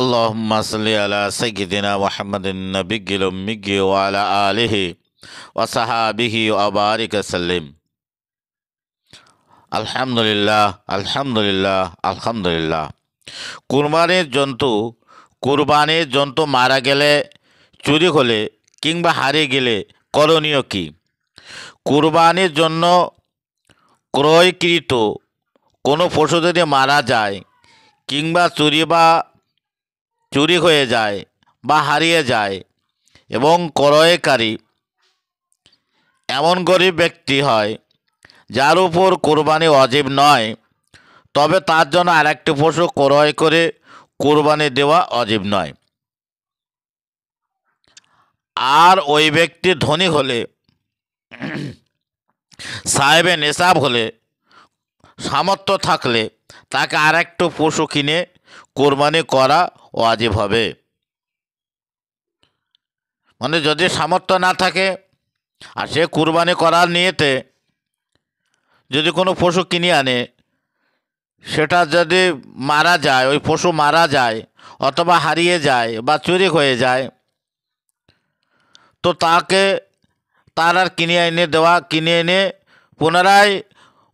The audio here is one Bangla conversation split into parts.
اللهم صل على سيدنا محمد النبي الأمي وعلى آله وصحابه وبارك وسلم আলহামদুলিল্লাহ আলহামদুলিল্লাহ আলহামদুলিল্লাহ কুরবানের জন্তু কুরবানির জন্তু মারা গেলে চুরি হলে কিংবা হারিয়ে গেলে করণীয় কি কুরবানির জন্য ক্রয়কৃত কোনো পশু যদি মারা যায় কিংবা চুরি বা চুরি হয়ে যায় বা হারিয়ে যায় এবং ক্রয়কারী এমন গরিব ব্যক্তি হয় যার উপর কোরবানি অজীব নয় তবে তার জন্য আরেকটি পশু ক্রয় করে কোরবানি দেওয়া অজীব নয় আর ওই ব্যক্তি ধনী হলে সাহেবে নেশাব হলে সামর্থ্য থাকলে তাকে আর একটু পশু কিনে কোরবানি করা ওয়াজিব হবে মানে যদি সামর্থ্য না থাকে আর সে কোরবানি করার নিয়েতে যদি কোনো পশু কিনে আনে সেটা যদি মারা যায় ওই পশু মারা যায় অথবা হারিয়ে যায় বা চুরি হয়ে যায় তো তাকে তার আর কিনে এনে দেওয়া কিনে এনে পুনরায়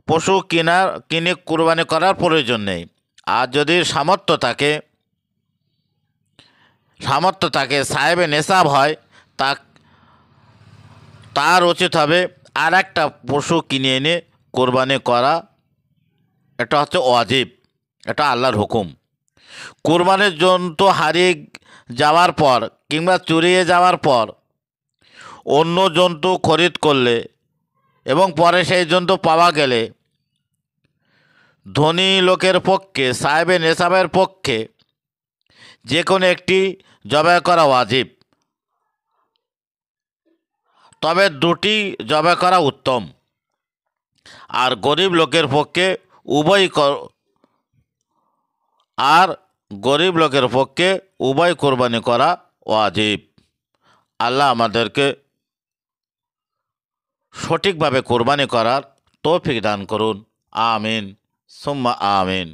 পশু কেনার কিনে কোরবানি করার প্রয়োজন নেই আর যদি সামর্থ্য থাকে সামর্থ্য থাকে সাহেবে নেশাব হয় তা তার উচিত হবে আর একটা পশু কিনে এনে কোরবানি করা এটা হচ্ছে অজীব এটা আল্লাহর হুকুম কোরবানির জন্তু হারিয়ে যাওয়ার পর কিংবা চুরিয়ে যাওয়ার পর অন্য জন্তু খরিদ করলে এবং পরে সেই জন্তু পাওয়া গেলে ধনী লোকের পক্ষে সাহেবে নেশাবের পক্ষে যে কোনো একটি জবাই করা ওয়াজিব তবে দুটি জবাই করা উত্তম আর গরিব লোকের পক্ষে উভয় আর গরিব লোকের পক্ষে উভয় কোরবানি করা ওয়াজিব আল্লাহ আমাদেরকে সঠিকভাবে কোরবানি করার তৌফিক দান করুন আমিন সুম্মা আমিন